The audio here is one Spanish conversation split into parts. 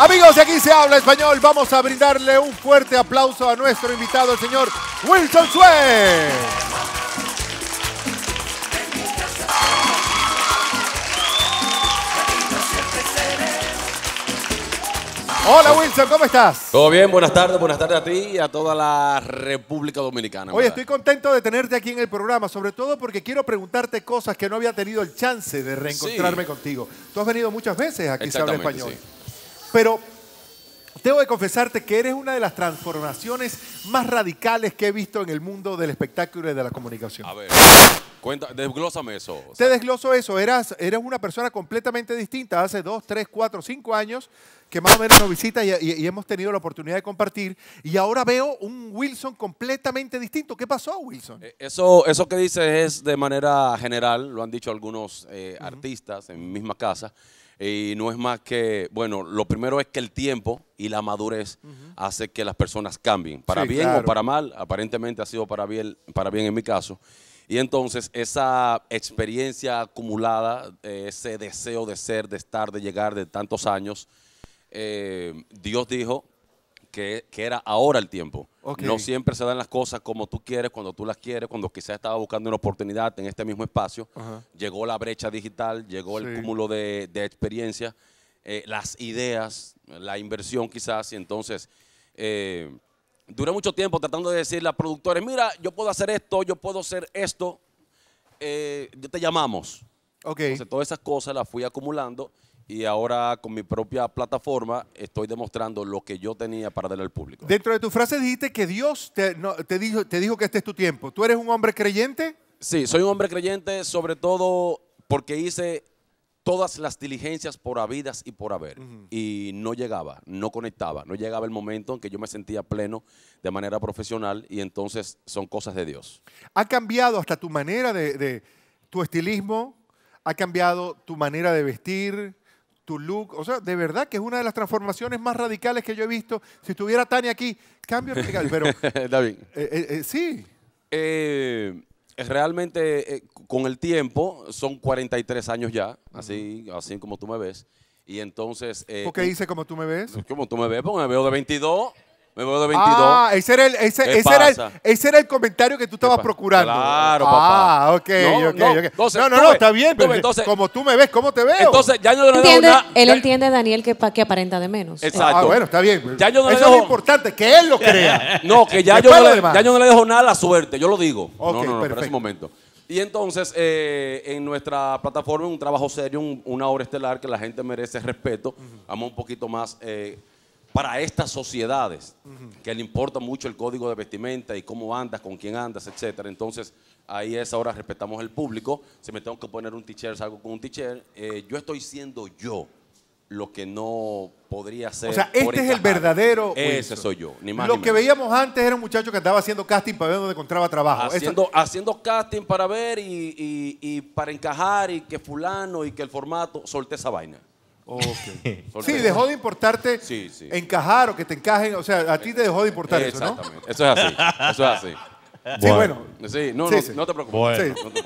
Amigos, de aquí se habla español. Vamos a brindarle un fuerte aplauso a nuestro invitado, el señor Wilson suez Hola Wilson, ¿cómo estás? Todo bien, buenas tardes, buenas tardes a ti y a toda la República Dominicana. Oye, estoy contento de tenerte aquí en el programa, sobre todo porque quiero preguntarte cosas que no había tenido el chance de reencontrarme contigo. Tú has venido muchas veces aquí se habla español. Pero tengo que confesarte que eres una de las transformaciones más radicales que he visto en el mundo del espectáculo y de la comunicación. A ver, cuenta, desglósame eso. Te desgloso eso. Eras, una persona completamente distinta hace dos, tres, cuatro, cinco años que más o menos nos visita y, hemos tenido la oportunidad de compartir. Y ahora veo un Wilson completamente distinto. ¿Qué pasó, Wilson? Eh, eso, eso que dices es de manera general, lo han dicho algunos eh, artistas en mi misma casa. Y no es más que, bueno, lo primero es que el tiempo y la madurez hace que las personas cambien, para bien o para mal, aparentemente ha sido para bien, para bien en mi caso. Y entonces esa experiencia acumulada, eh, ese deseo de ser, de estar, de llegar de tantos años, eh, Dios dijo que, era ahora el tiempo. No siempre se dan las cosas como tú quieres, cuando tú las quieres, cuando quizás estaba buscando una oportunidad en este mismo espacio. Llegó la brecha digital, llegó el cúmulo de, experiencia, eh, las ideas, la inversión quizás, y entonces... Eh, duré mucho tiempo tratando de decirle a productores, mira, yo puedo hacer esto, yo puedo hacer esto, eh, te llamamos. Ok. Entonces, todas esas cosas las fui acumulando y ahora con mi propia plataforma estoy demostrando lo que yo tenía para darle al público. Dentro de tu frase dijiste que Dios te, dijo, te dijo que este es tu tiempo. ¿Tú eres un hombre creyente? Sí, soy un hombre creyente sobre todo porque hice todas las diligencias por habidas y por haber. Y no llegaba, no conectaba, no llegaba el momento en que yo me sentía pleno de manera profesional y entonces son cosas de Dios. ¿Ha cambiado hasta tu manera de, de tu estilismo? ¿Ha cambiado tu manera de vestir? tu look. O sea, de verdad que es una de las transformaciones más radicales que yo he visto. Si estuviera Tania aquí, cambio radical. Pero, David. Eh, eh, eh, sí. realmente, con el tiempo, son 43 años ya, así, así como tú me ves. Y entonces... ¿Por qué dice como tú me ves? Como tú me ves, porque me veo de 22 me veo de 22. Ah, ese era el, ese, ese era comentario que tú estabas procurando. Claro, ah, papá. Ah, ok, no, ok, no, Entonces, no, no, está bien, pero como tú me ves, ¿cómo te veo? Entonces, ya yo no le dejo nada. Él entiende, Daniel, que, que aparenta de menos. Exacto. Ah, bueno, está bien. Pues. Ya no Eso es importante, que él lo crea. no, que ya yo no, le, ya yo no le dejo nada a la suerte, yo lo digo. Ok, no, no, perfecto. ese momento. Y entonces, eh, en nuestra plataforma, un trabajo serio, una obra estelar que la gente merece respeto. Vamos un poquito más eh, para estas sociedades que le importa mucho el código de vestimenta y cómo andas, con quién andas, etcétera. Entonces, ahí es ahora respetamos el público. Si me tengo que poner un t-shirt, salgo con un t eh, yo estoy siendo yo lo que no podría ser. O sea, este es el verdadero. Ese soy yo, ni más. Lo que veíamos antes era un muchacho que andaba haciendo casting para ver dónde encontraba trabajo. Haciendo, haciendo casting para ver y, para encajar y que fulano y que el formato, Solte esa vaina. Sí, dejó de importarte encajar o que te encajen. O sea, a ti te dejó de importar eso, ¿no? Exactamente. Eso es así. Eso es así. Sí, bueno. no, no, te preocupes. Bueno. No, te preocupes.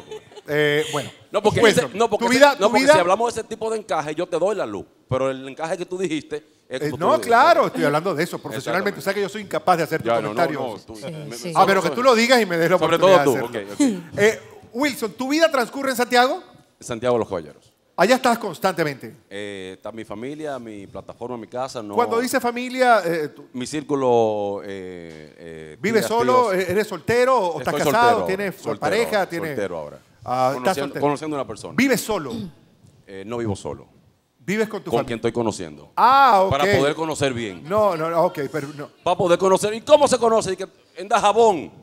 Eh, bueno. no porque, pues, no, porque, si hablamos de ese tipo de encaje, yo te doy la luz. Pero el encaje que tú dijiste eh, no, claro, estoy hablando de eso profesionalmente. O sea que yo soy incapaz de hacer comentarios. No, no, Ah, pero que tú lo digas y me des la Sobre oportunidad todo tú. Eh, Wilson, ¿tu vida transcurre en Santiago? Santiago Los Caballeros. Allá estás constantemente. Eh, está mi familia, mi plataforma, mi casa. Cuando dice familia, eh, eh, mi círculo. Vive ¿vives solo? ¿Eres soltero? ¿O estás casado? ¿Tienes pareja? ¿Tienes... Soltero ahora. Ah, conociendo, a una persona. ¿Vives solo? no vivo solo. ¿Vives con tu Con quien estoy conociendo. Ah, ok. Para poder conocer bien. No, no, ok, pero no. Para poder conocer. ¿Y cómo se conoce? Y que en da jabón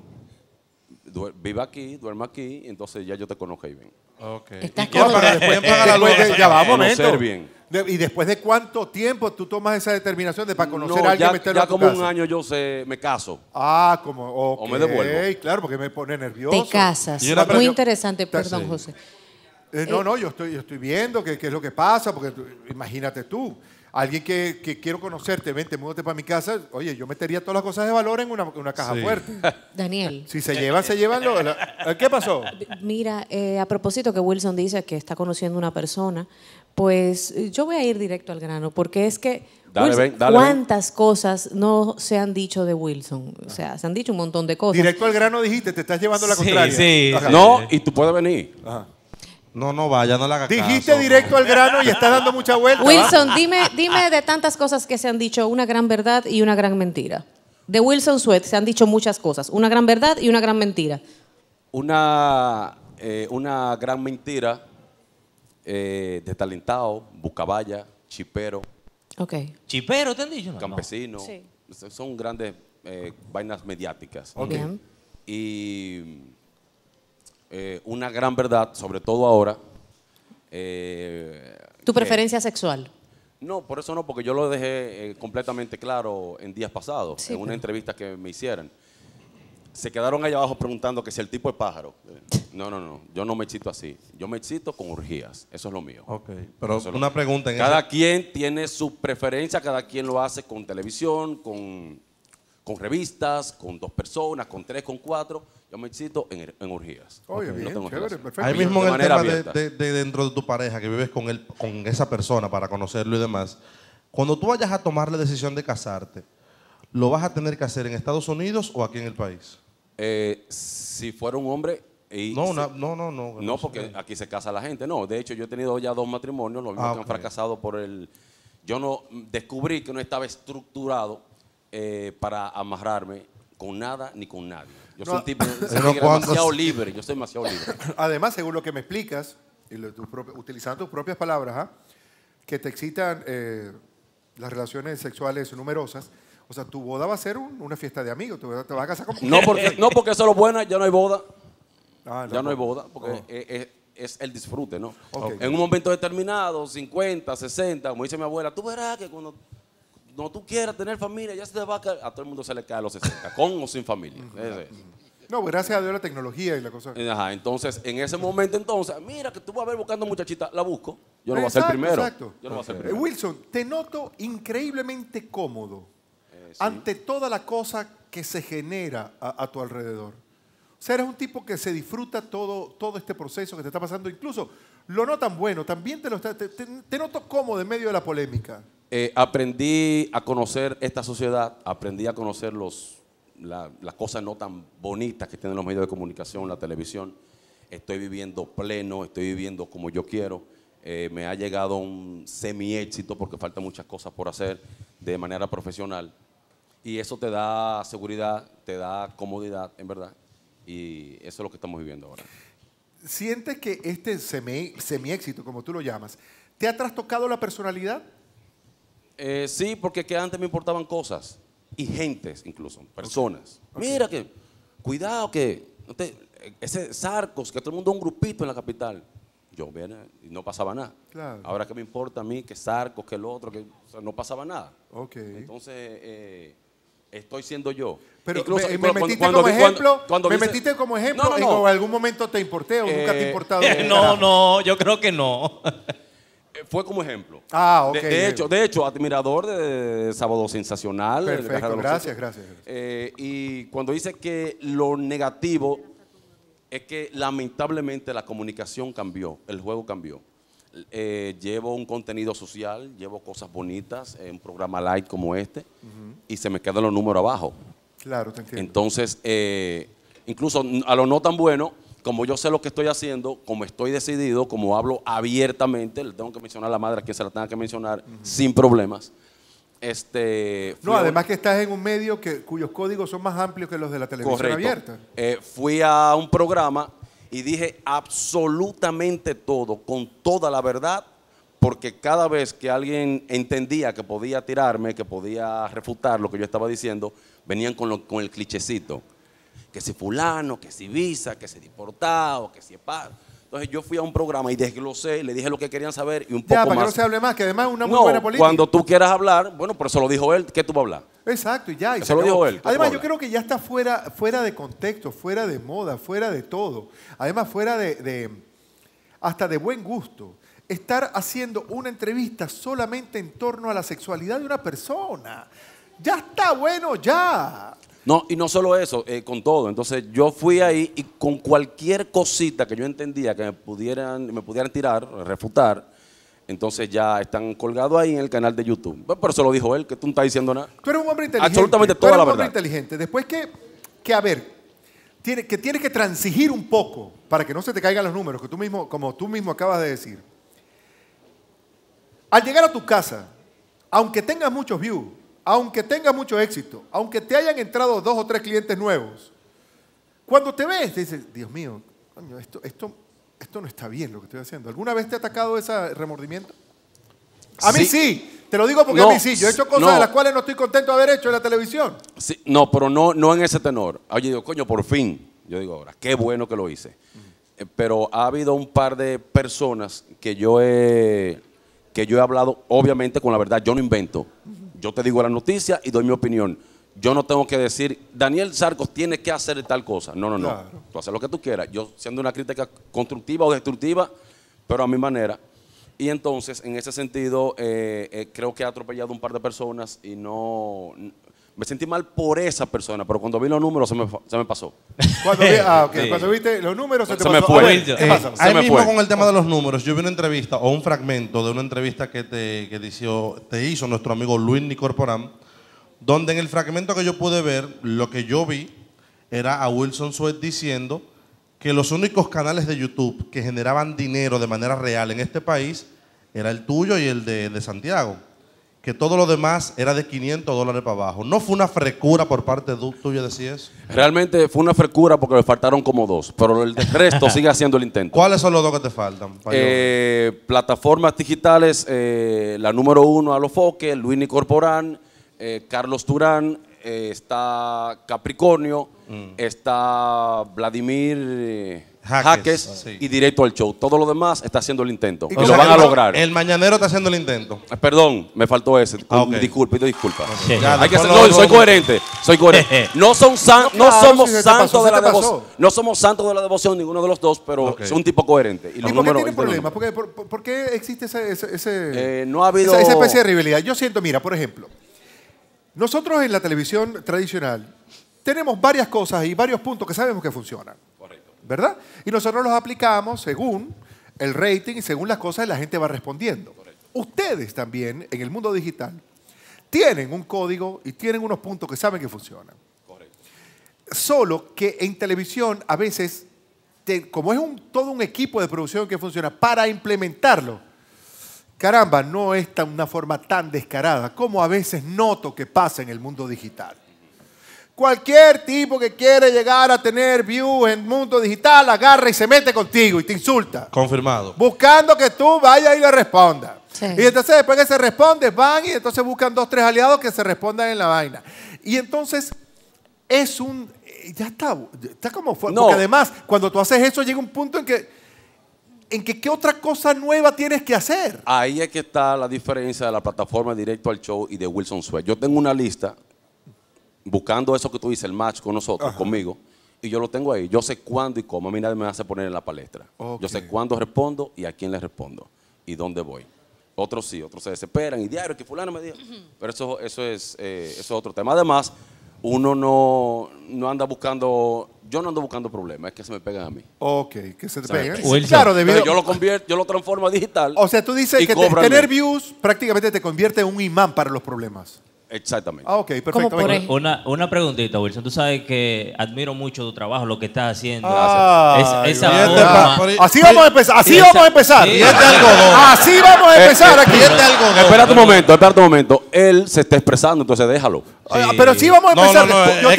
viva aquí, duerma aquí, entonces ya yo te conozco, Ven. Okay. ¿Estás y después la ya va, Bien. ¿Y después de cuánto tiempo tú tomas esa determinación de para conocer a alguien? Ya, ya como un año yo sé, me caso. Ah, como, O me devuelvo. Claro, porque me pone nervioso. Te casas. Muy interesante, perdón, José. Eh, no, eh, no, yo estoy, yo estoy viendo qué, qué, es lo que pasa, porque imagínate tú. Alguien que, que quiero conocerte, vente, múdate para mi casa. Oye, yo metería todas las cosas de valor en una, caja fuerte. Daniel. Si se llevan, se llevan. Eh, ¿Qué pasó? Mira, eh, a propósito que Wilson dice que está conociendo una persona, pues eh, yo voy a ir directo al grano, porque es que Dale, cuántas cosas no se han dicho de Wilson. O sea, se han dicho un montón de cosas. Directo al grano dijiste, te estás llevando la contraria. sí. sí. No, y tú puedes venir. Ajá. No, no vaya, no la haga Dijiste directo al grano y estás dando mucha vuelta. Wilson, dime, dime de tantas cosas que se han dicho una gran verdad y una gran mentira. De Wilson Sweat se han dicho muchas cosas, una gran verdad y una gran mentira. Una, eh, una gran mentira eh, de talentado, bucaballa, chipero. Ok. Chipero, ¿te han dicho? No? Campesino. Son grandes eh, vainas mediáticas. Ok. Y eh, una gran verdad, sobre todo ahora. Eh, ¿Tu preferencia sexual? No, por eso no, porque yo lo dejé eh, completamente claro en días pasados, en una entrevista que me hicieron. Se quedaron allá abajo preguntando que si el tipo es pájaro. No, no, no, yo no me excito así. Yo me excito con urgías eso es lo mío. Ok, pero una pregunta. En cada quien tiene su preferencia, cada quien lo hace con televisión, con, con revistas, con dos personas, con tres, con cuatro yo me excito en, en Oye, bien, perfecto. Ahí mismo en el tema de, dentro de tu pareja, que vives con, él, con esa persona para conocerlo y demás, cuando tú vayas a tomar la decisión de casarte, ¿lo vas a tener que hacer en Estados Unidos o aquí en el país? Eh, si fuera un hombre... Y no, no, no, no, no. porque aquí se casa la gente. No, de hecho yo he tenido ya dos matrimonios, los mismos ah, han fracasado por el... Yo no descubrí que no estaba estructurado eh, para amarrarme con nada ni con nadie. Yo soy tipo demasiado libre, yo soy demasiado libre. Además, según lo que me explicas, y utilizando tus propias palabras, ¿ah? que te excitan eh, las relaciones sexuales numerosas, o sea, tu boda va a ser una fiesta de amigos, te, vas- a casar No porque, no porque eso es lo bueno, ya no hay boda. Ah, ya no hay boda, porque oh. es, el disfrute, ¿no? En un momento determinado, 50, 60, como dice mi abuela, tú verás que cuando no tú quieras tener familia, ya se te va a caer. A todo el mundo se le cae a los 60, con o sin familia. No, pues gracias a Dios la tecnología y la cosa. Ajá, entonces, en ese momento, entonces, mira que tú vas a ver buscando muchachita, la busco. Yo lo voy a hacer primero. Exacto. Yo lo voy a hacer eh, primero. Wilson, te noto increíblemente cómodo eh, ante toda la cosa que se genera a, tu alrededor. O sea, eres un tipo que se disfruta todo, todo este proceso que te está pasando, incluso lo no tan bueno, también te, lo te, noto cómodo en medio de la polémica. Eh, aprendí a conocer esta sociedad, aprendí a conocer los, las cosas no tan bonitas que tienen los medios de comunicación, la televisión. Estoy viviendo pleno, estoy viviendo como yo quiero. Eh, me ha llegado un semi-éxito porque faltan muchas cosas por hacer de manera profesional. Y eso te da seguridad, te da comodidad, en verdad. Y eso es lo que estamos viviendo ahora. ¿Sientes que este semi, semi-éxito, como tú lo llamas, te ha trastocado la personalidad? Eh, sí, porque antes me importaban cosas y gentes incluso, personas. Mira que, cuidado que, ese Sarcos, que todo el mundo es un grupito en la capital. Yo, viene, y no pasaba nada. Ahora que me importa a mí que Sarcos, que el otro, que no pasaba nada. Okay. Entonces, eh, estoy siendo yo. Pero Incluso, me, metiste como ejemplo, me metiste como ejemplo en algún momento te importé o nunca te eh, importado. no, no, yo creo que no. Fue como ejemplo. Ah, ok. De, hecho, de hecho, admirador de Sábado Sensacional. Perfecto, gracias, gracias. Eh, y cuando dice que lo negativo es que lamentablemente la comunicación cambió, el juego cambió. Eh, llevo un contenido social, llevo cosas bonitas, En un programa light como este, y se me quedan los números abajo. Claro, te entiendo. Entonces, eh, incluso a lo no tan bueno, como yo sé lo que estoy haciendo, como estoy decidido, como hablo abiertamente, le tengo que mencionar a la madre Que se la tenga que mencionar, sin problemas. Este, no, además que estás en un medio que, cuyos códigos son más amplios que los de la televisión abierta. Eh, fui a un programa y dije absolutamente todo, con toda la verdad, porque cada vez que alguien entendía que podía tirarme, que podía refutar lo que yo estaba diciendo, venían con, con el clichecito. Que si fulano, que si visa, que si deportado, que si paz. Entonces yo fui a un programa y desglosé, le dije lo que querían saber y un poco más. ya, para que no se hable más, que además una muy buena política. cuando tú quieras hablar, bueno, por eso lo dijo él, ¿qué tú vas a hablar? Exacto, y ya. lo dijo él. Además, yo creo que ya está fuera, fuera de contexto, fuera de moda, fuera de todo. Además, fuera de, hasta de buen gusto. Estar haciendo una entrevista solamente en torno a la sexualidad de una persona. Ya está bueno, ya. No, y no solo eso, eh, con todo. Entonces yo fui ahí y con cualquier cosita que yo entendía que me pudieran, me pudieran tirar, refutar, entonces ya están colgados ahí en el canal de YouTube. Pero eso lo dijo él, que tú no estás diciendo nada. Tú eres un hombre inteligente. Absolutamente toda tú eres un hombre inteligente. Después que, a ver, tiene, que tienes que transigir un poco para que no se te caigan los números, que tú mismo, como tú mismo acabas de decir. Al llegar a tu casa, aunque tengas muchos views, aunque tengas mucho éxito, aunque te hayan entrado dos o tres clientes nuevos, cuando te ves, te dices, Dios mío, coño, esto, esto, esto no está bien lo que estoy haciendo. ¿Alguna vez te ha atacado ese remordimiento? A mí sí. Te lo digo porque a mí sí. Yo he hecho cosas a de las cuales no estoy contento de haber hecho en la televisión. no, pero no, no en ese tenor. Oye, digo, coño, por fin. Yo digo ahora, qué bueno que lo hice. Eh, pero ha habido un par de personas que yo he, que yo he hablado, obviamente, con la verdad. Yo no invento. Yo te digo la noticia y doy mi opinión yo no tengo que decir, Daniel Sarcos tiene que hacer tal cosa. No, no, no. Tú haces lo que tú quieras. Yo siendo una crítica constructiva o destructiva, pero a mi manera. Y entonces, en ese sentido, eh, eh, creo que he atropellado un par de personas y no... Me sentí mal por esa persona, pero cuando vi los números se me, pasó. Ah, cuando, viste los números se, te me pasó. ahí mismo con el tema de los números, yo vi una entrevista o un fragmento de una entrevista que te, que te, hizo, te hizo nuestro amigo Luis Nicorporán, donde en el fragmento que yo pude ver, lo que yo vi era a Wilson suez diciendo que los únicos canales de YouTube que generaban dinero de manera real en este país era el tuyo y el de, Santiago, que todo lo demás era de 500 dólares para abajo. ¿No fue una frecura por parte tuya decir eso? Realmente fue una frecura porque le faltaron como dos, pero el resto sigue haciendo el intento. ¿Cuáles son los dos que te faltan? Eh, plataformas digitales, eh, la número uno, a los el Luis Corporán, eh, Carlos Turán, eh, está Capricornio, mm. está Vladimir eh, Jaques, ah, y directo al show. Todo lo demás está haciendo el intento. Y, lo van a lograr. El mañanero está haciendo el intento. perdón, me faltó ese. Ah, disculpe, disculpa. no, soy coherente. Soy coherente. no, son no, somos santos de la devoción. No somos santos de la devoción, ninguno de los dos, pero es un tipo coherente. ¿Y, por qué problemas? ¿Por, qué existe ese, no ha habido... esa, esa especie de rivalidad? Yo siento, mira, por ejemplo. Nosotros en la televisión tradicional tenemos varias cosas y varios puntos que sabemos que funcionan. Correcto. ¿Verdad? Y nosotros los aplicamos según el rating y según las cosas la gente va respondiendo. Ustedes también en el mundo digital tienen un código y tienen unos puntos que saben que funcionan. Solo que en televisión a veces, como es todo un equipo de producción que funciona, para implementarlo, Caramba, no es una forma tan descarada como a veces noto que pasa en el mundo digital. Cualquier tipo que quiere llegar a tener views en el mundo digital, agarra y se mete contigo y te insulta. Confirmado. Buscando que tú vayas y le respondas. Y entonces después que se responde, van y entonces buscan dos, tres aliados que se respondan en la vaina. Y entonces es un... Eh, ya está, está como Porque además, cuando tú haces eso, llega un punto en que en que qué otra cosa nueva tienes que hacer. Ahí es que está la diferencia de la plataforma Directo al Show y de Wilson Sweat. Yo tengo una lista buscando eso que tú dices, el match con nosotros, conmigo, y yo lo tengo ahí. Yo sé cuándo y cómo. A mí nadie me hace poner en la palestra. Yo sé cuándo respondo y a quién le respondo y dónde voy. Otros sí, otros se desesperan y diario que fulano me diga. Pero eso, eso, es, eh, eso es otro tema. Además, uno no, no anda buscando yo no ando buscando problemas, es que se me pegan a mí. Ok, que se te pegan. Claro, debido... yo lo convierto, yo lo transformo a digital. O sea, tú dices que tener views prácticamente te convierte en un imán para los problemas. Exactamente. Ah, ok, perfecto. Una, una, preguntita, Wilson. Tú sabes que admiro mucho tu trabajo, lo que estás haciendo. Ah, esa así vamos a empezar. Así vamos a empezar. Así vamos a empezar aquí. espera tu momento, espera un momento él se está expresando, entonces déjalo. Ah, pero sí vamos a empezar. Yo te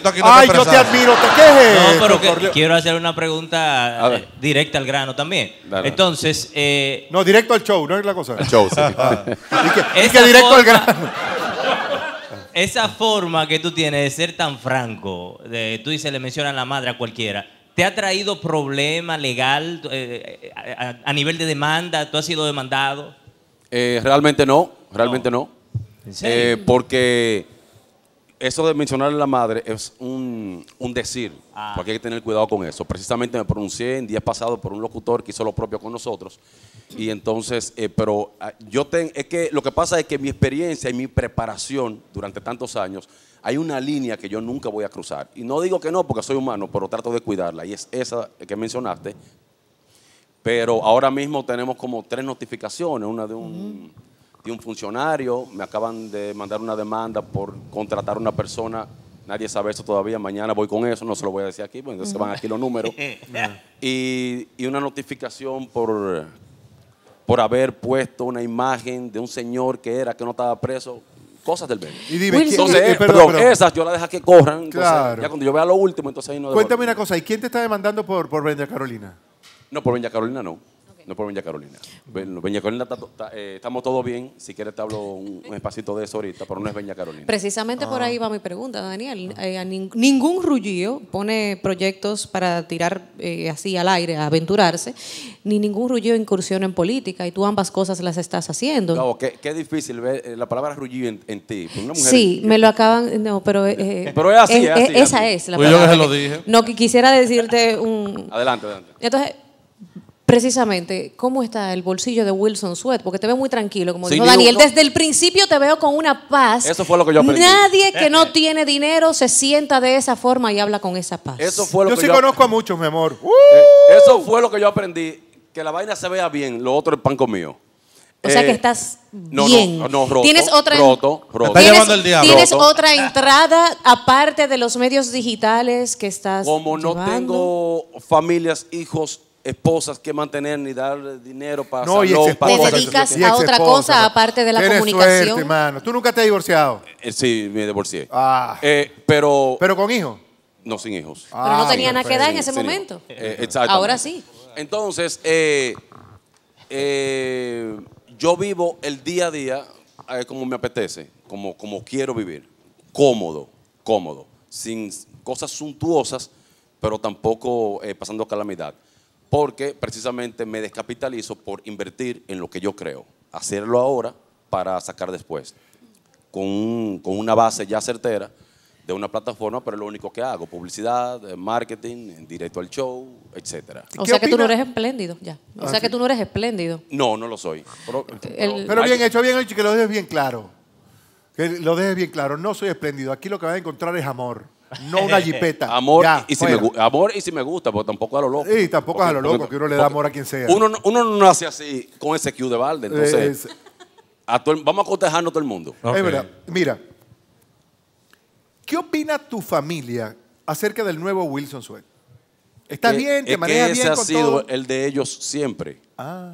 que aquí no Ay, yo te admiro. te quejes No, pero quiero hacer una pregunta eh, directa al grano también. entonces. Eh, no, directo al show, no es la cosa. Al show, sí. que, directo al grano. Esa forma que tú tienes de ser tan franco, de, tú dices, le mencionan la madre a cualquiera. ¿Te ha traído problema legal eh, a, a, nivel de demanda? ¿Tú has sido demandado? realmente no realmente no. Eh, porque eso de mencionar a la madre es un, decir, ah. porque hay que tener cuidado con eso. Precisamente me pronuncié en días pasados por un locutor que hizo lo propio con nosotros. Y entonces, eh, pero ah, yo tengo, es que lo que pasa es que mi experiencia y mi preparación durante tantos años, hay una línea que yo nunca voy a cruzar. Y no digo que no, porque soy humano, pero trato de cuidarla. Y es esa que mencionaste. Pero ahora mismo tenemos como tres notificaciones, una de un de un funcionario, me acaban de mandar una demanda por contratar a una persona, nadie sabe eso todavía, mañana voy con eso, no se lo voy a decir aquí, pues entonces van aquí los números, y, una notificación por, por haber puesto una imagen de un señor que era, que no estaba preso, cosas del bebé. Y entonces, eh, eh, esas yo las dejo que corran. Claro. ya cuando yo vea lo último, entonces ahí no. Cuéntame una cosa, ¿y quién te está demandando por, por Carolina? No, por Brenda Carolina no. No por Veña Carolina. Bueno, Carolina eh, estamos todos bien. Si quieres te hablo un, espacito de eso ahorita, pero no es Veña Carolina. Precisamente por ah. ahí va mi pregunta, Daniel. Eh, ningún rullío pone proyectos para tirar eh, así al aire, aventurarse, ni ningún rullío incursiona en política y tú ambas cosas las estás haciendo. No, qué, difícil ver la palabra rullío en, ti. sí, me lo acaban, no, pero... pero es así, Esa es la palabra. yo que se lo dije. No, quisiera decirte un... Adelante, adelante. Entonces precisamente cómo está el bolsillo de Wilson Sweat, porque te veo muy tranquilo, como dijo Daniel. Desde el principio te veo con una paz. Eso fue lo que yo aprendí. Nadie que no tiene dinero se sienta de esa forma y habla con esa paz. Eso fue yo sí conozco a muchos, mi amor. Eh, eso fue lo que yo aprendí, que la vaina se vea bien, lo otro es pan comido. O sea que eh, estás bien. No, no, no roto, Tienes otra roto, ¿Tienes, otra entrada aparte de los medios digitales que estás Como no tengo familias, hijos esposas que mantener ni dar dinero para no, Te dedicas a otra cosa pues. aparte de la comunicación. Tú nunca te has divorciado. Eh, sí, me divorcié. Ah. Eh, pero Pero con hijos. No sin hijos. Ah, pero no tenía nada que dar en ese momento. Eh, exacto. Ahora sí. Entonces, yo vivo el día a día como me apetece, como, como quiero vivir, cómodo, cómodo, sin cosas suntuosas, pero tampoco pasando calamidad porque precisamente me descapitalizo por invertir en lo que yo creo, hacerlo ahora para sacar después, con, con una base ya certera de una plataforma, pero es lo único que hago, publicidad, eh, marketing, directo al show, etcétera. O sea que tú no eres espléndido, ya. O ah, sea que tú no eres espléndido. No, no lo soy. Pero, bien hecho, bien hecho, que lo dejes bien claro. Que lo dejes bien claro. No soy espléndido. Aquí lo que vas a encontrar es amor no una jipeta. amor, y si me, amor y si me gusta, pero tampoco a lo loco. Sí, tampoco a lo loco que uno le da amor a quien sea. Uno, no- uno nace así con ese Q de balde. Entonces, a vamos a todo el mundo. Es verdad. Mira, ¿qué opina tu familia acerca del nuevo Wilson sue ¿Está bien? ¿Te manejas que ese ha sido el de ellos siempre. Ah.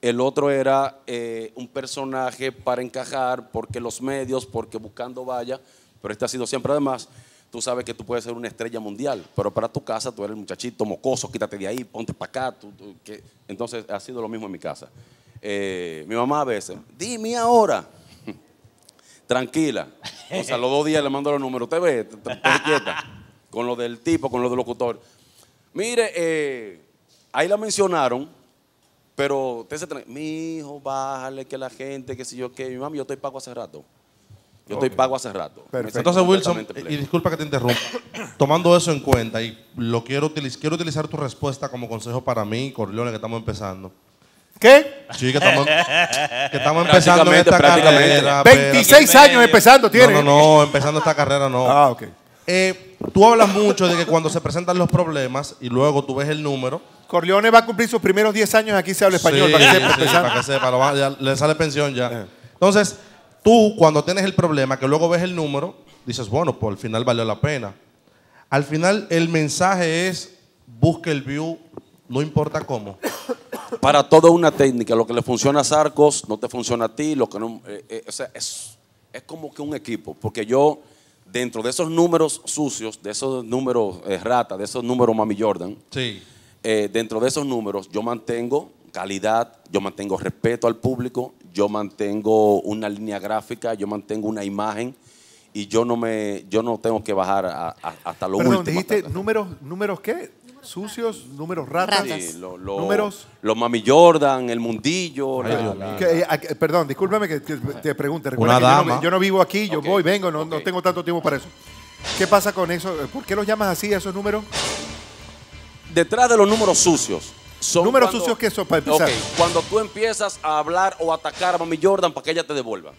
El otro era eh, un personaje para encajar, porque los medios, porque buscando vaya, pero este ha sido siempre. Además, tú sabes que tú puedes ser una estrella mundial, pero para tu casa tú eres el muchachito mocoso, quítate de ahí, ponte para acá. Entonces ha sido lo mismo en mi casa. Eh, mi mamá a veces, dime ahora. Tranquila. O sea, los dos días le mando los números. ¿Usted ve, tranquila. Con lo del tipo, con lo del locutor. Mire, eh, ahí la mencionaron, pero usted se Mi hijo, bájale que la gente, que si yo qué. Mi mami, yo estoy pago hace rato. Yo estoy pago hace rato. Entonces, Wilson, y disculpa que te interrumpa, tomando eso en cuenta, y lo quiero, utilizar, quiero utilizar tu respuesta como consejo para mí, Corleone, que estamos empezando. ¿Qué? Sí, que estamos, empezando en esta carrera. 26 años empezando, tiene. No, no, empezando esta carrera no. Ah, ok. Eh, tú hablas mucho de que cuando se presentan los problemas y luego tú ves el número. Corleone va a cumplir sus primeros 10 años aquí se habla español, para que sepa. para que sepa, le sale pensión ya. Eh. Entonces, Tú, cuando tienes el problema, que luego ves el número, dices, bueno, pues al final valió la pena. Al final, el mensaje es: busque el view, no importa cómo. Para todo una técnica, lo que le funciona a Sarcos no te funciona a ti, lo que no. Eh, eh, o sea, es, es como que un equipo, porque yo, dentro de esos números sucios, de esos números eh, rata, de esos números Mami Jordan, dentro de esos números, yo mantengo calidad, yo mantengo respeto al público, yo mantengo una línea gráfica, yo mantengo una imagen y yo no me yo no tengo que bajar hasta lo último. dijiste números, ¿números qué? Sucios, números ratas. Sí, números. Los Mami Jordan, el mundillo. perdón, discúlpame que te, pregunte. Una dama. Yo, no, vivo aquí, yo voy, vengo, no, tengo tanto tiempo para eso. ¿Qué pasa con eso? ¿Por qué los llamas así esos números? Detrás de los números sucios números sucios que eso para empezar. cuando tú empiezas a hablar o atacar a Mami Jordan para que ella te devuelva.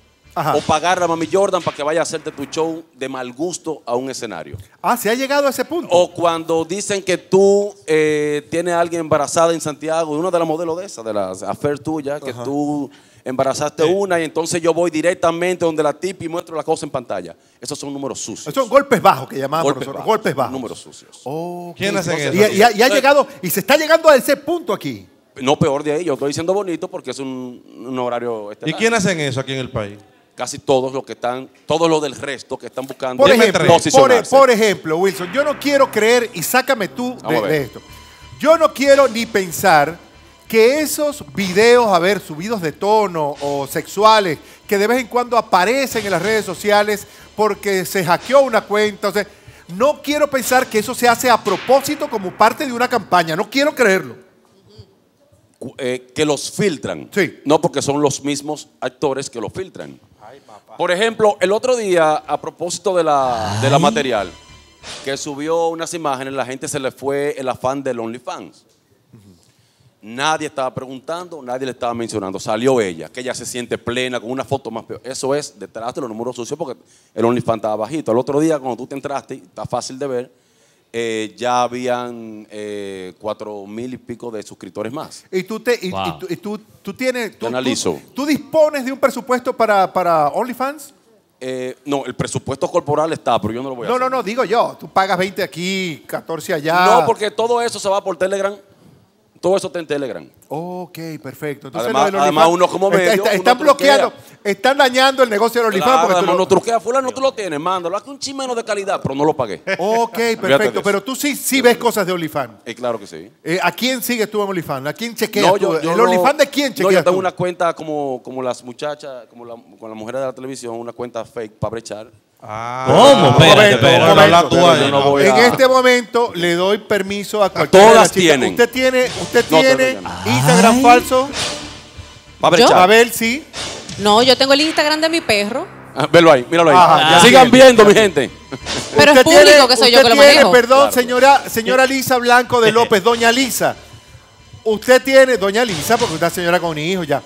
O pagar a Mami Jordan para que vaya a hacerte tu show de mal gusto a un escenario. Ah, se ha llegado a ese punto. O cuando dicen que tú eh, tienes a alguien embarazada en Santiago, una de las modelos de esas, de las affairs tuyas, que tú embarazaste una y entonces yo voy directamente donde la tip y muestro la cosa en pantalla. Esos son números sucios. Son golpes bajos que llamamos golpes Bajos, golpes bajos. Números sucios. ¿Quién hace eso? Y, ha, llegado, y se está llegando a ese punto aquí. No peor de ahí, yo estoy diciendo bonito porque es un, horario. ¿Y quién hacen eso aquí en el país? Casi todos los que están, todos los del resto que están buscando. Por e- ejemplo, Wilson, yo no quiero creer, y sácame tú de esto. Yo no quiero ni pensar que esos videos, a ver, subidos de tono o sexuales, que de vez en cuando aparecen en las redes sociales porque se hackeó una cuenta, o no quiero pensar que eso se hace a propósito como parte de una campaña, no quiero creerlo. Eh, que los filtran, sí. no porque son los mismos actores que los filtran. Por ejemplo, el otro día, a propósito de la, de la material, que subió unas imágenes, la gente se le fue el afán del OnlyFans. Nadie estaba preguntando, nadie le estaba mencionando. Salió ella, que ella se siente plena con una foto más peor. Eso es detrás de los números sucios porque el OnlyFans estaba bajito. El otro día, cuando tú te entraste, está fácil de ver, eh, ya habían eh, cuatro mil y pico de suscriptores más. Y tú, te, y, tú, tú, tienes. Tú, analizo. Tú, dispones de un presupuesto para, para OnlyFans? Eh, no, el presupuesto corporal está, pero yo no lo voy a no, No, no, no, digo yo. Tú pagas 20 aquí, 14 allá. No, porque todo eso se va por Telegram. Todo eso está en Telegram. Ok, perfecto. Entonces, además, lo además uno como medio. están bloqueando, están dañando el negocio de los porque además, tú lo... fulano, tú lo tienes, mándalo. Haz un chimeno de calidad, pero no lo pagué. Ok, perfecto. pero tú sí, sí ves cosas de Olifan. Eh, claro que sí. Eh, ¿A quién sigues tú en Olifán? ¿A quién chequeas? No, yo, yo ¿El no, de quién chequeas? No, yo tengo una cuenta como, como las muchachas, como la, con las mujeres de la televisión, una cuenta fake para brechar ¿Cómo? en este momento le doy permiso a cualquiera Todas tienen. ¿Usted tiene, usted tiene Instagram falso? va A ver, sí. No, yo tengo el Instagram de mi perro. Ah, velo ahí, míralo ahí. Sigan viendo, mi gente. Pero es público tiene, que soy yo que lo manejo. perdón, señora, señora Lisa Blanco de López, doña Lisa. Usted tiene, doña Lisa, porque usted es señora con un hijo ya.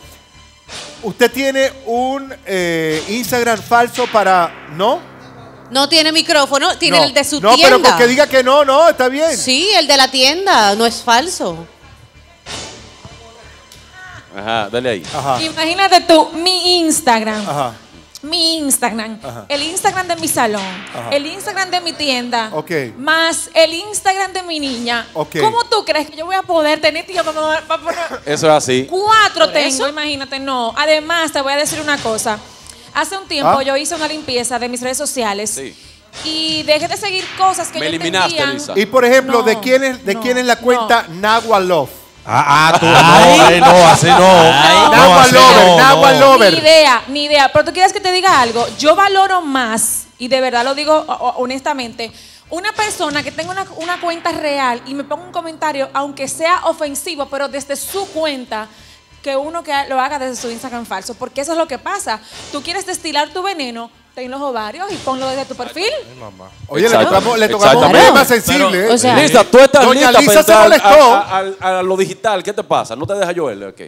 Usted tiene un eh, Instagram falso para. ¿No? No tiene micrófono, tiene el de su no, pero porque que diga que no, no, está bien. Sí, el de la tienda, no es falso. Ajá, dale ahí. Ajá. Imagínate tú, mi Instagram. Ajá mi Instagram, el Instagram de mi salón, el Instagram de mi tienda, Ok más el Instagram de mi niña. ¿Cómo tú crees que yo voy a poder tener tío para, Eso es así. Cuatro tengo, imagínate, no. Además, te voy a decir una cosa. Hace un tiempo ah. yo hice una limpieza de mis redes sociales. Sí. Y dejé de seguir cosas que me eliminaste, Y por ejemplo, ¿de quién es de quién la cuenta Nahua Love? Ah, ah, tú, ah, no, eh, no, así no. Ay, no, así no, Mi idea, ni idea. Pero tú quieres que te diga algo. Yo valoro más, y de verdad lo digo honestamente, una persona que tenga una, una cuenta real y me ponga un comentario, aunque sea ofensivo, pero desde su cuenta, que uno que lo haga desde su Instagram falso. Porque eso es lo que pasa. Tú quieres destilar tu veneno ten los ovarios y ponlo desde tu perfil. Oye, le tocamos, le tocamos sensible. ¿eh? o sea, tú estás Doña lista Lisa se a, lo digital. ¿Qué te pasa? ¿No te deja Joel? Ok.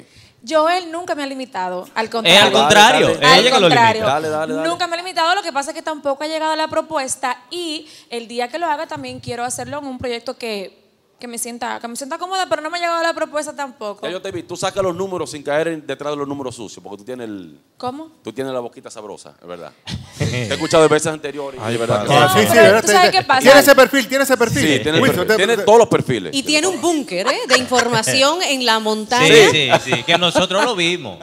Joel nunca me ha limitado, al contrario. Es al contrario, Dale, dale, dale. Nunca me ha limitado, lo que pasa es que tampoco ha llegado la propuesta y el día que lo haga también quiero hacerlo en un proyecto que que me sienta, que me sienta cómoda, pero no me ha llegado la propuesta tampoco. yo te vi, tú sacas los números sin caer detrás de los números sucios, porque tú tienes el, ¿Cómo? tú tienes la boquita sabrosa, es verdad. te he escuchado de veces anteriores, verdad. Ah, sí, sí, sabes qué pasa. Tiene ese perfil, tiene ese perfil. Sí, tiene, todos los perfiles. Y tiene un búnker ¿eh? de información en la montaña. Sí, sí, sí, que nosotros lo vimos.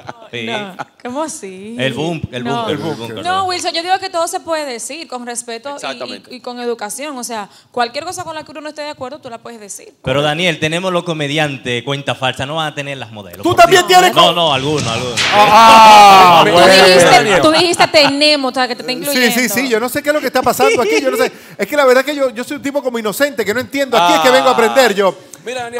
¿Cómo así? El búnker. el No. el No, Wilson, yo digo que todo se puede decir con respeto y- y con educación. O sea, cualquier cosa con la que uno no esté de acuerdo, tú la puedes decir. Pero Daniel, tenemos los comediantes cuenta falsa, no van a tener las modelos. ¿Tú también tienes tienes? No, no, alguno, alguno. Ah, ah, tú, dijiste, tú, tenemos, o sea, que te está incluyendo. Sí, sí, sí, yo no sé qué es lo que está pasando aquí, yo no sé. Es que la verdad es que yo, yo soy un tipo como inocente, que no entiendo. Aquí es que vengo a aprender yo.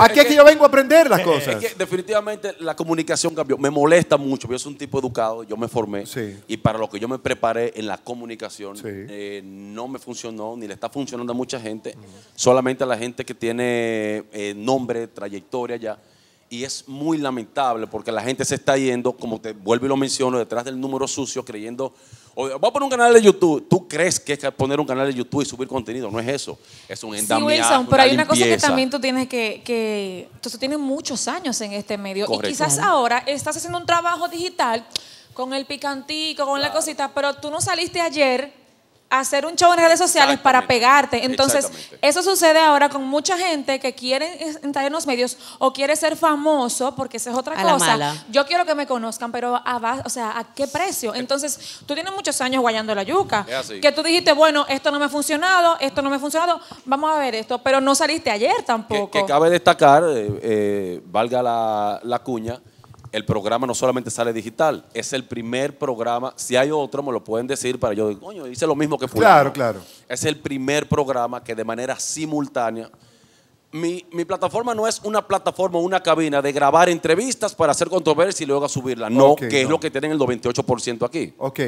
Aquí es que, yo vengo a aprender las cosas. definitivamente la comunicación cambió. Me molesta mucho. Yo soy un tipo educado, yo me formé. Y para lo que yo me preparé en la comunicación, eh, no me funcionó, ni le está funcionando a mucha gente. Solamente a la gente que tiene eh, nombre, trayectoria ya. Y es muy lamentable porque la gente se está yendo, como te vuelvo y lo menciono, detrás del número sucio, creyendo, voy a poner un canal de YouTube. Tú crees que es poner un canal de YouTube y subir contenido. No es eso. Es un endamiado. pero hay una cosa que también tú tienes que, que. Tú tienes muchos años en este medio. Y quizás ahora estás haciendo un trabajo digital con el picantico, con la cosita, pero tú no saliste ayer hacer un show en redes sociales para pegarte. Entonces, eso sucede ahora con mucha gente que quiere entrar en los medios o quiere ser famoso, porque esa es otra cosa. Yo quiero que me conozcan, pero a, qué precio? Entonces, tú tienes muchos años guayando la yuca, que tú dijiste, bueno, esto no me ha funcionado, esto no me ha funcionado, vamos a ver esto, pero no saliste ayer tampoco. Que, cabe destacar, eh, eh, valga la cuña, el programa no solamente sale digital, es el primer programa. Si hay otro, me lo pueden decir para yo, coño, hice lo mismo que fue. Claro, claro. Es el primer programa que de manera simultánea. Mi, plataforma no es una plataforma, o una cabina de grabar entrevistas para hacer controversia y luego subirla. No, que es lo que tienen el 98% aquí. Ok.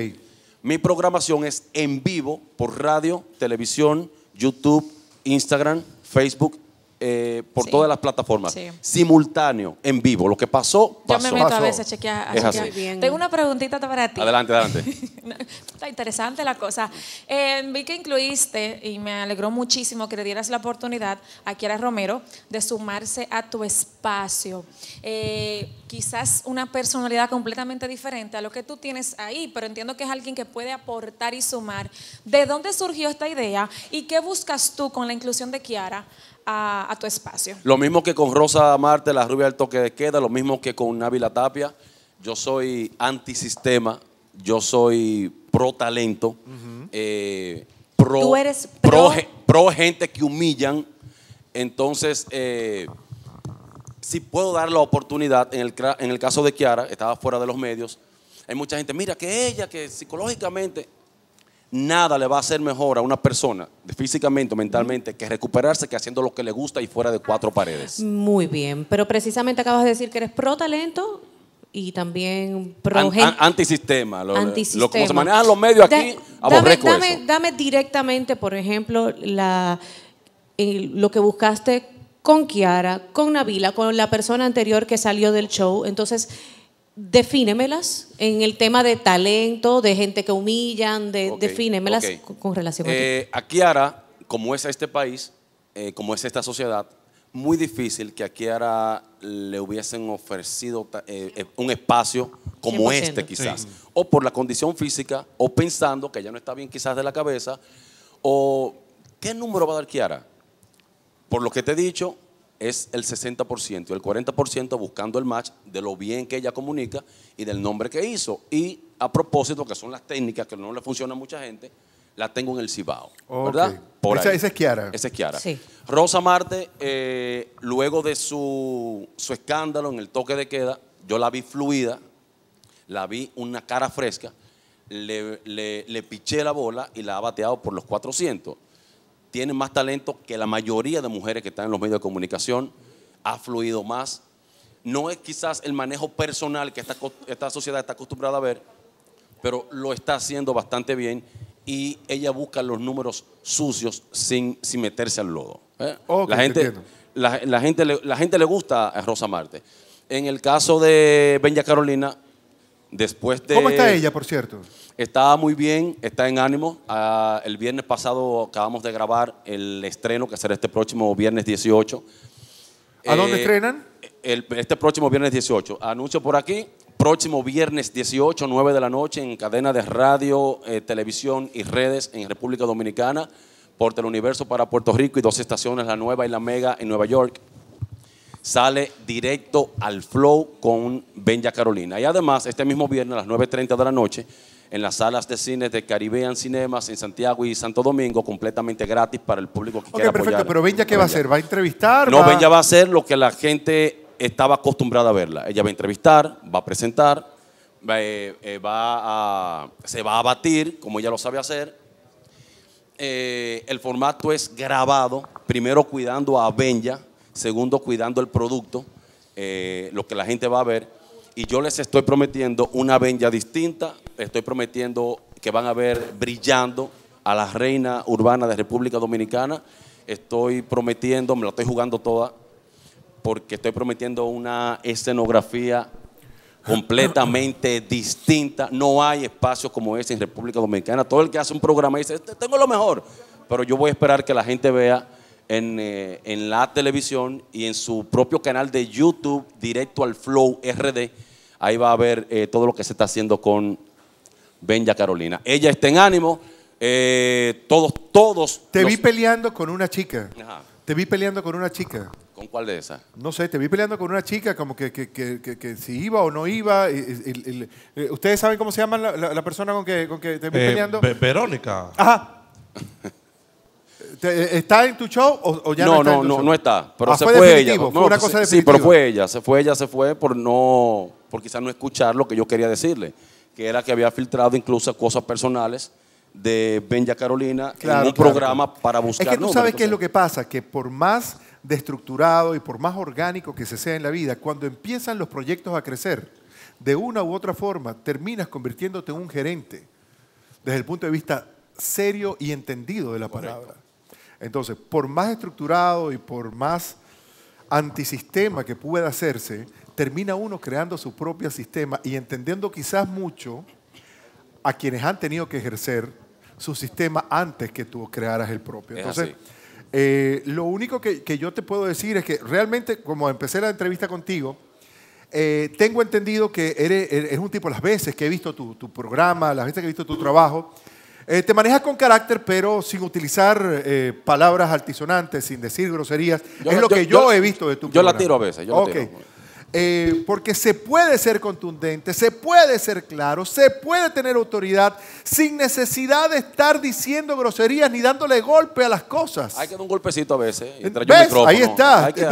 Mi programación es en vivo por radio, televisión, YouTube, Instagram, Facebook eh, por todas las plataformas. Simultáneo, en vivo. Lo que pasó, pasó. Yo me meto a veces a chequear. Tengo una preguntita para ti. Adelante, adelante. Está interesante la cosa. Eh, vi que incluiste, y me alegró muchísimo que le dieras la oportunidad a Kiara Romero de sumarse a tu espacio. Eh, quizás una personalidad completamente diferente a lo que tú tienes ahí, pero entiendo que es alguien que puede aportar y sumar. ¿De dónde surgió esta idea y qué buscas tú con la inclusión de Kiara? a, tu espacio. Lo mismo que con Rosa Marte, la rubia del toque de queda, lo mismo que con ávila Tapia. Yo soy antisistema, yo soy pro talento, eh, pro, ¿Tú eres pro? Pro, gente que humillan. Entonces, eh, si puedo dar la oportunidad, en el, en el caso de Kiara, estaba fuera de los medios, hay mucha gente, mira que ella, que psicológicamente, nada le va a hacer mejor a una persona, físicamente o mentalmente, que recuperarse que haciendo lo que le gusta y fuera de cuatro paredes. Muy bien, pero precisamente acabas de decir que eres pro talento y también pro an, antisistema, lo, como se manejan ah, los medios aquí, dame, dame, directamente, por ejemplo, la, lo que buscaste con Kiara, con Navila, con la persona anterior que salió del show. Entonces, Defínemelas en el tema de talento, de gente que humillan, de, defínemelas Con, relación a eh, A Kiara, como es este país, eh, como es esta sociedad, muy difícil que a Kiara le hubiesen ofrecido eh, un espacio como este quizás. O por la condición física, o pensando que ya no está bien quizás de la cabeza, o ¿qué número va a dar Kiara? Por lo que te he dicho, es el 60%, el 40% buscando el match de lo bien que ella comunica y del nombre que hizo. Y a propósito, que son las técnicas que no le funcionan a mucha gente, la tengo en el Cibao. ¿Verdad? esa, es Kiara. Esa es Kiara. Rosa Marte, eh, luego de su, su escándalo en el toque de queda, yo la vi fluida, la vi una cara fresca, le, le piché la bola y la ha bateado por los 400. Tiene más talento que la mayoría de mujeres que están en los medios de comunicación, ha fluido más. No es quizás el manejo personal que esta, sociedad está acostumbrada a ver, pero lo está haciendo bastante bien y ella busca los números sucios sin, sin meterse al lodo. ¿eh? la, gente, gente, la gente le gusta a Rosa Marte. En el caso de Benja Carolina, Después de, ¿Cómo está ella, por cierto? Está muy bien, está en ánimo. Ah, el viernes pasado acabamos de grabar el estreno que será este próximo viernes 18. ¿A dónde eh, estrenan? este próximo viernes 18. Anuncio por aquí, próximo viernes 18, 9 de la noche, en cadena de radio, eh, televisión y redes en República Dominicana, por Teleuniverso para Puerto Rico y dos estaciones, la nueva y la mega en Nueva York sale directo al flow con Benja Carolina. Y además, este mismo viernes a las 9.30 de la noche, en las salas de cine de Caribbean Cinemas en Santiago y Santo Domingo, completamente gratis para el público que okay, quiera perfecto, pero Benja, ¿qué va a hacer? ¿Va a entrevistar? No, Benja va a hacer lo que la gente estaba acostumbrada a verla. Ella va a entrevistar, va a presentar, va, eh, eh, a, se va a batir, como ella lo sabe hacer. Eh, el formato es grabado, primero cuidando a Benja, Segundo, cuidando el producto, eh, lo que la gente va a ver. Y yo les estoy prometiendo una venia distinta, estoy prometiendo que van a ver brillando a la reina urbana de República Dominicana. Estoy prometiendo, me la estoy jugando toda, porque estoy prometiendo una escenografía completamente distinta. No hay espacios como ese en República Dominicana. Todo el que hace un programa dice, este, tengo lo mejor, pero yo voy a esperar que la gente vea eh, en, la televisión y en su propio canal de YouTube, directo al Flow RD. Ahí va a ver eh, todo lo que se está haciendo con Benja Carolina. Ella está en ánimo. Eh, todos, todos. Te vi peleando con una chica. Te vi peleando con una chica. ¿Con cuál de esas? No sé, te vi peleando con una chica, como que, si iba o no iba. ¿Ustedes saben cómo se llama la, persona con que, con que te vi peleando? Verónica. Ajá. ¿Está en tu show o, ya no, está? No, no, no está. Pero ah, se fue, ella. una cosa definitiva. sí, pero fue ella. Se fue ella, se fue por no, por quizás no escuchar lo que yo quería decirle, que era que había filtrado incluso cosas personales de Benja Carolina en un programa para buscar. Es que tú sabes qué es lo que pasa, que por más destructurado y por más orgánico que se sea en la vida, cuando empiezan los proyectos a crecer, de una u otra forma, terminas convirtiéndote en un gerente desde el punto de vista serio y entendido de la palabra. Entonces, por más estructurado y por más antisistema que pueda hacerse, termina uno creando su propio sistema y entendiendo quizás mucho a quienes han tenido que ejercer su sistema antes que tú crearas el propio. Entonces, eh, lo único que, yo te puedo decir es que realmente, como empecé la entrevista contigo, eh, tengo entendido que eres, un tipo, las veces que he visto tu programa, las veces que he visto tu trabajo, eh, te manejas con carácter, pero sin utilizar eh, palabras altisonantes, sin decir groserías. es lo que yo, he visto de tu Yo la tiro a veces. Yo eh, porque se puede ser contundente, se puede ser claro, se puede tener autoridad sin necesidad de estar diciendo groserías ni dándole golpe a las cosas. Hay que dar un golpecito a veces. Y Ahí está. Hay que,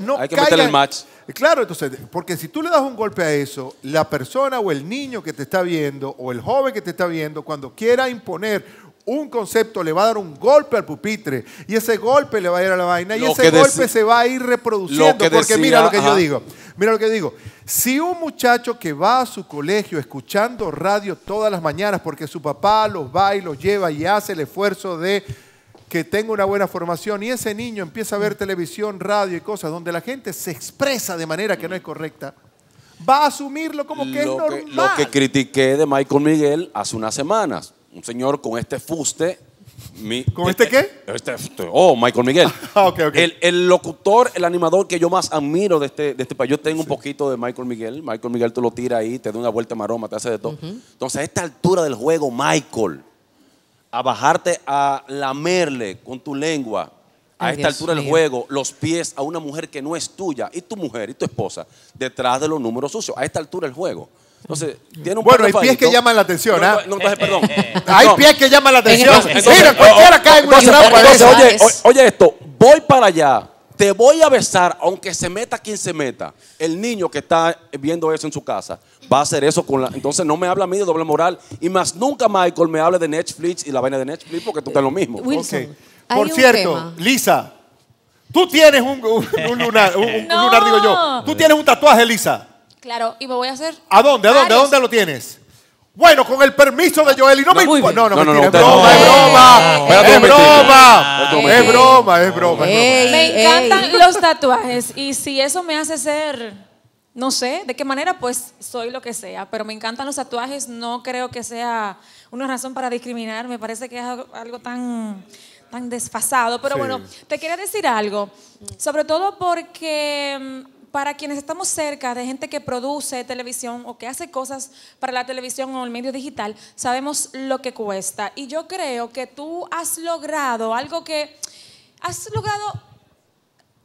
no el match. Claro, entonces, porque si tú le das un golpe a eso, la persona o el niño que te está viendo o el joven que te está viendo, cuando quiera imponer un concepto, le va a dar un golpe al pupitre y ese golpe le va a ir a la vaina y ese golpe se va a ir reproduciendo. Porque mira lo que yo digo, mira lo que digo. Si un muchacho que va a su colegio escuchando radio todas las mañanas porque su papá los va y los lleva y hace el esfuerzo de que tenga una buena formación y ese niño empieza a ver televisión, radio y cosas donde la gente se expresa de manera que no es correcta, va a asumirlo como que lo es normal. Que, lo que critiqué de Michael Miguel hace unas semanas, un señor con este fuste. ¿Con eh, este qué? Eh, este, oh, Michael Miguel. Ah, el, locutor, el animador que yo más admiro de este, este país. Yo tengo un poquito de Michael Miguel. Michael Miguel te lo tira ahí, te da una vuelta maroma, te hace de todo. Entonces, a esta altura del juego, Michael, a bajarte a lamerle con tu lengua a esta altura del juego los pies a una mujer que no es tuya y tu mujer y tu esposa detrás de los números sucios a esta altura del juego. Entonces, mm. tiene un Bueno, hay pies que llaman la atención, ¿ah? No, perdón. hay pies que llaman la atención. Mira, oh, oh, cualquiera oh, cae en Oye, oye esto, voy para allá te voy a besar, aunque se meta quien se meta. El niño que está viendo eso en su casa va a hacer eso con la. Entonces no me habla a mí de doble moral. Y más nunca, Michael, me hable de Netflix y la vaina de Netflix porque tú estás lo mismo. Por cierto, Lisa, tú tienes un, lunar, un, lunar, digo yo. Tú tienes un tatuaje, Lisa. Claro, y me voy a hacer. ¿A dónde? ¿A dónde? ¿A dónde lo tienes? Bueno, con el permiso de Joel y no, me No, no, no, no, es broma, es broma. Es broma. Es broma, Me encantan los tatuajes y si eso me hace ser, no sé, de qué manera, pues soy lo que sea. Pero me encantan los tatuajes, no creo que sea una razón para discriminar. Me parece que es algo tan tan desfasado, pero bueno, te quería decir algo, sobre todo porque mm, para quienes estamos cerca de gente que produce televisión o que hace cosas para la televisión o el medio digital, sabemos lo que cuesta. Y yo creo que tú has logrado algo que has logrado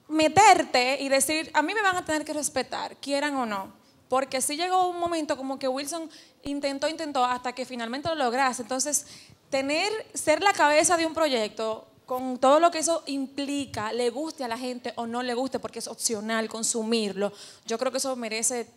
meterte y decir, a mí me van a tener que respetar, quieran o no. Porque sí llegó un momento como que Wilson intentó, intentó hasta que finalmente lo lograste. Entonces, tener, ser la cabeza de un proyecto con todo lo que eso implica, le guste a la gente o no le guste, porque es opcional consumirlo, yo creo que eso merece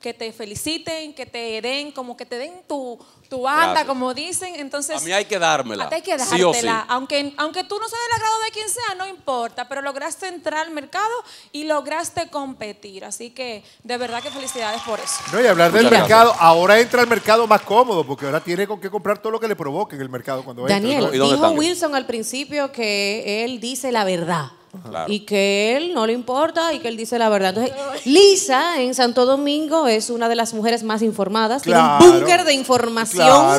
que te feliciten, que te den, como que te den tu, tu banda, como dicen. Entonces, a mí hay que dármela. dártela. Aunque, aunque tú no seas del agrado de quien sea, no importa, pero lograste entrar al mercado y lograste competir. Así que de verdad que felicidades por eso. No, y hablar del mercado, ahora entra al mercado más cómodo, porque ahora tiene con qué comprar todo lo que le provoque en el mercado cuando Daniel, dijo Wilson al principio que él dice la verdad y que él no le importa y que él dice la verdad. Entonces, Lisa en Santo Domingo es una de las mujeres más informadas, tiene un búnker de información,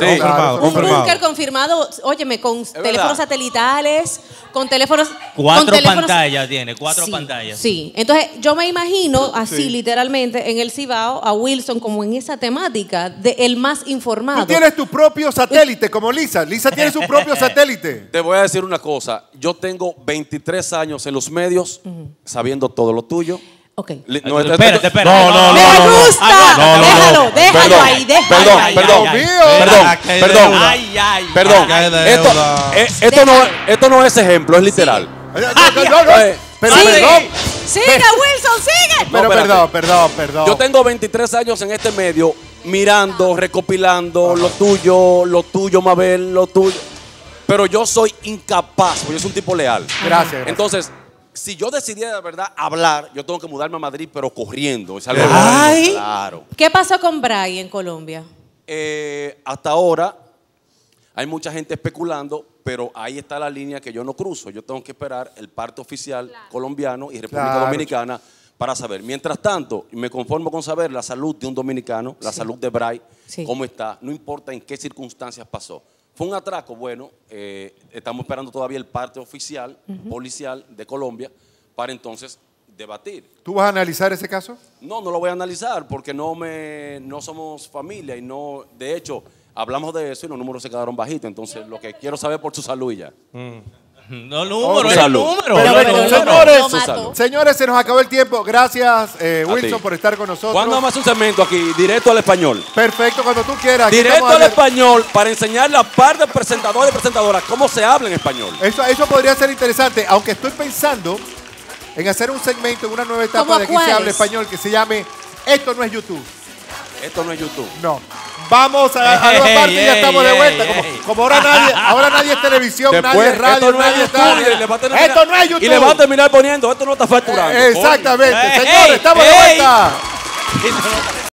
un búnker confirmado, óyeme, con teléfonos satelitales, con teléfonos... Cuatro pantallas tiene, cuatro pantallas. Sí, entonces yo me imagino así literalmente en el Cibao a Wilson como en esa temática de el más informado. Tú tienes tu propio satélite como Lisa, Lisa tiene su propio satélite. Te voy a decir una cosa, yo tengo 23 años en los medios, sabiendo todo lo tuyo. Ok. No, No, no, no. Déjalo, déjalo ahí, déjalo. perdón, perdón, perdón. Esto no, esto no es ejemplo, es literal. Pero perdón. Wilson, sigue. Pero no, perdón, perdón, perdón. Yo tengo 23 años en este medio mirando, recopilando lo tuyo, lo tuyo, Mabel, lo tuyo. Pero yo soy incapaz, porque yo soy un tipo leal. Gracias. Entonces, si yo decidiera de verdad hablar, yo tengo que mudarme a Madrid, pero corriendo. ¿Qué pasó con Bray en Colombia? Eh, hasta ahora hay mucha gente especulando, pero ahí está la línea que yo no cruzo. Yo tengo que esperar el parte oficial colombiano y República Dominicana para saber. Mientras tanto, me conformo con saber la salud de un dominicano, la salud de Bray, cómo está, no importa en qué circunstancias pasó. Fue un atraco, bueno, eh, estamos esperando todavía el parte oficial, policial de Colombia, para entonces debatir. ¿Tú vas a analizar ese caso? No, no lo voy a analizar porque no, me, no somos familia y no, de hecho, hablamos de eso y los números se quedaron bajitos, entonces lo que quiero saber por su salud ya. Mm. No, número, es número. señores, señores, se nos acabó el tiempo. Gracias, eh, Wilson, por estar con nosotros. ¿Cuándo más un segmento aquí? Directo al español. Perfecto, cuando tú quieras. Directo al español para enseñar la par de presentadores y presentadoras cómo se habla en español. Eso, eso podría ser interesante, aunque estoy pensando en hacer un segmento en una nueva etapa de aquí se hable español que se llame Esto no es YouTube. Esto no es YouTube. No. Vamos a, a la parte y ya estamos de vuelta. Como, ahora nadie, ahora nadie es televisión, nadie es radio, nadie es YouTube, está, y le a terminar, Esto no es YouTube. Y le van a terminar poniendo, esto no está facturando. Eh, exactamente. Señores, estamos de vuelta.